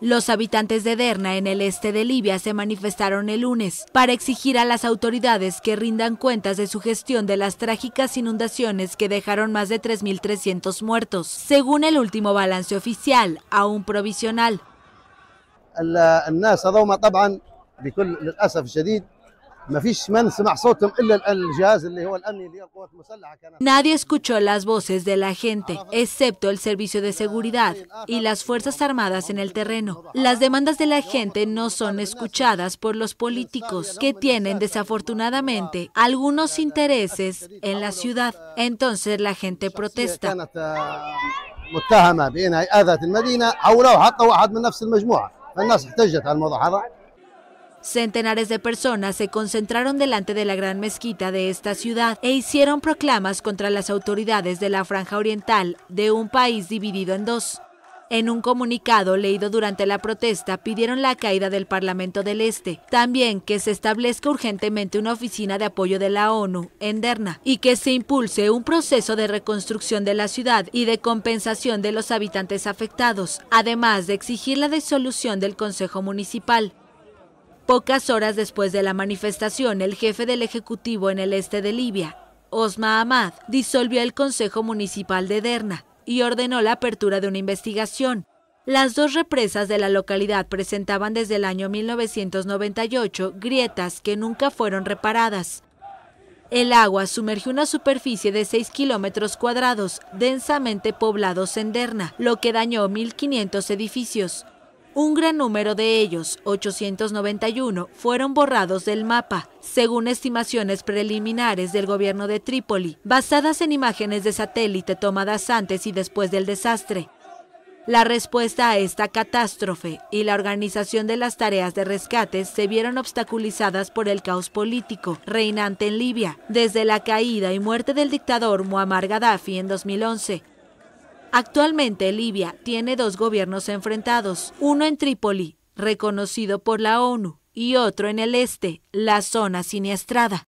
Los habitantes de Derna, en el este de Libia, se manifestaron el lunes para exigir a las autoridades que rindan cuentas de su gestión de las trágicas inundaciones que dejaron más de 3.300 muertos, según el último balance oficial, aún provisional. Nadie escuchó las voces de la gente, excepto el servicio de seguridad y las Fuerzas Armadas en el terreno. Las demandas de la gente no son escuchadas por los políticos, que tienen desafortunadamente algunos intereses en la ciudad. Entonces la gente protesta. Centenares de personas se concentraron delante de la gran mezquita de esta ciudad e hicieron proclamas contra las autoridades de la franja oriental de un país dividido en dos. En un comunicado leído durante la protesta pidieron la caída del Parlamento del Este, también que se establezca urgentemente una oficina de apoyo de la ONU en Derna y que se impulse un proceso de reconstrucción de la ciudad y de compensación de los habitantes afectados, además de exigir la disolución del Consejo Municipal. Pocas horas después de la manifestación, el jefe del Ejecutivo en el este de Libia, Osma Ahmad, disolvió el Consejo Municipal de Derna y ordenó la apertura de una investigación. Las dos represas de la localidad presentaban desde el año 1998 grietas que nunca fueron reparadas. El agua sumergió una superficie de 6 kilómetros cuadrados, densamente poblados en Derna, lo que dañó 1.500 edificios. Un gran número de ellos, 891, fueron borrados del mapa, según estimaciones preliminares del gobierno de Trípoli, basadas en imágenes de satélite tomadas antes y después del desastre. La respuesta a esta catástrofe y la organización de las tareas de rescate se vieron obstaculizadas por el caos político reinante en Libia, desde la caída y muerte del dictador Muammar Gaddafi en 2011, Actualmente Libia tiene dos gobiernos enfrentados, uno en Trípoli, reconocido por la ONU, y otro en el este, la zona siniestrada.